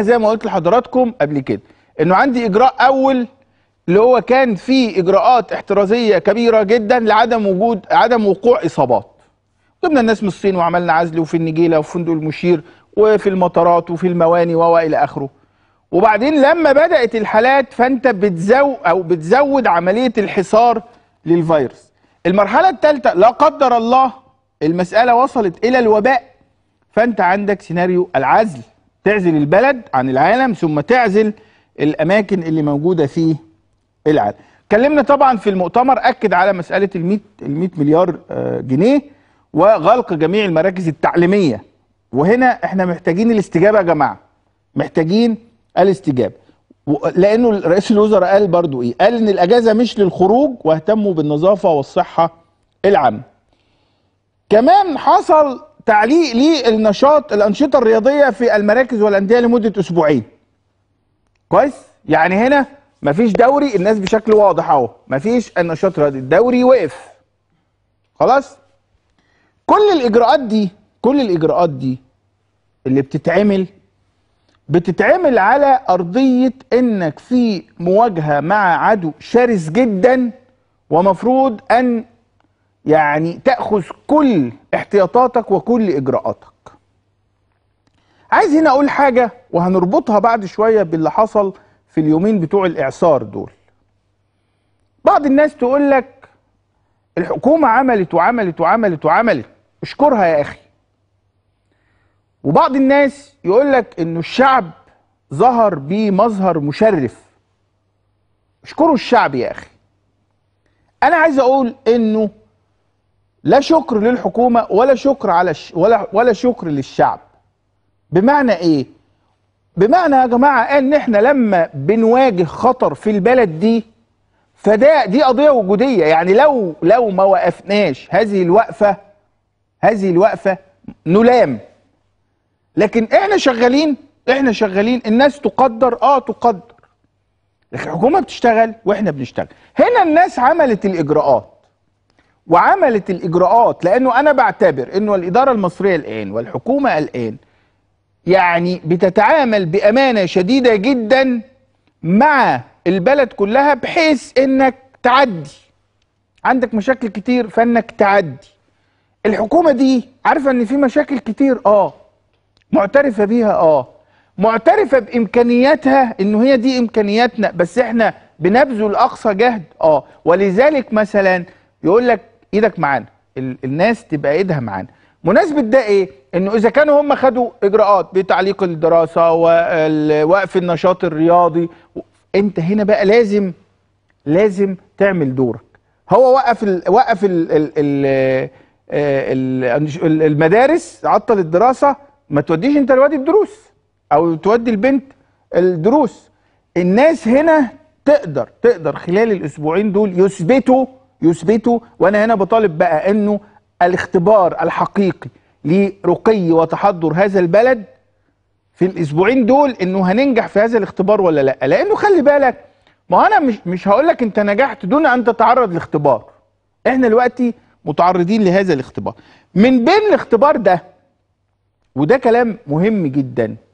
زي ما قلت لحضراتكم قبل كده انه عندي اجراء اول اللي هو كان فيه اجراءات احترازيه كبيره جدا لعدم وجود عدم وقوع اصابات جبنا الناس من الصين وعملنا عزل وفي النجيله وفي فندق المشير وفي المطارات وفي المواني والى اخره وبعدين لما بدات الحالات فانت بتزود او بتزود عمليه الحصار للفيروس المرحله الثالثه لا قدر الله المساله وصلت الى الوباء فانت عندك سيناريو العزل تعزل البلد عن العالم ثم تعزل الاماكن اللي موجوده في العالم اتكلمنا طبعا في المؤتمر اكد على مساله ال 100 مليار آه، جنيه وغلق جميع المراكز التعليميه وهنا احنا محتاجين الاستجابه يا جماعه محتاجين الاستجابه لانه رئيس الوزراء قال برضو ايه قال ان الاجازه مش للخروج واهتموا بالنظافه والصحه العامه كمان حصل تعليق للنشاط الانشطه الرياضيه في المراكز والانديه لمده اسبوعين كويس يعني هنا مفيش دوري الناس بشكل واضح اهو مفيش النشاط الرياضي الدوري وقف خلاص كل الاجراءات دي كل الاجراءات دي اللي بتتعمل بتتعمل على ارضيه انك في مواجهه مع عدو شرس جدا ومفروض ان يعني تاخذ كل احتياطاتك وكل اجراءاتك عايز هنا اقول حاجه وهنربطها بعد شويه باللي حصل في اليومين بتوع الاعصار دول بعض الناس تقول لك الحكومه عملت وعملت وعملت وعملت اشكرها يا اخي وبعض الناس يقول لك انه الشعب ظهر بمظهر مشرف اشكروا الشعب يا اخي انا عايز اقول انه لا شكر للحكومه ولا شكر على ش... ولا ولا شكر للشعب بمعنى ايه بمعنى يا جماعه ان احنا لما بنواجه خطر في البلد دي فده دي قضيه وجوديه يعني لو لو ما وقفناش هذه الوقفه هذه الوقفه نلام لكن احنا شغالين احنا شغالين الناس تقدر اه تقدر الحكومه بتشتغل واحنا بنشتغل هنا الناس عملت الاجراءات وعملت الاجراءات لانه انا بعتبر انه الاداره المصريه الان والحكومه الان يعني بتتعامل بامانه شديده جدا مع البلد كلها بحيث انك تعدي عندك مشاكل كتير فانك تعدي الحكومه دي عارفه ان في مشاكل كتير اه معترفه بيها اه معترفه بامكانياتها انه هي دي امكانياتنا بس احنا بنبذل اقصى جهد اه ولذلك مثلا يقول لك ايدك معانا الناس تبقى ايدها معانا مناسبه ده ايه انه اذا كانوا هم خدوا اجراءات بتعليق الدراسه ووقف النشاط الرياضي انت هنا بقى لازم لازم تعمل دورك هو وقف الـ وقف الـ الـ الـ آه، الـ المدارس عطل الدراسه ما توديش انت الواد الدروس او تودي البنت الدروس الناس هنا تقدر تقدر خلال الاسبوعين دول يثبتوا يثبتوا وانا هنا بطالب بقى انه الاختبار الحقيقي لرقي وتحضر هذا البلد في الاسبوعين دول انه هننجح في هذا الاختبار ولا لا لانه خلي بالك ما انا مش مش هقول لك انت نجحت دون ان تتعرض لاختبار احنا دلوقتي متعرضين لهذا الاختبار من بين الاختبار ده وده كلام مهم جدا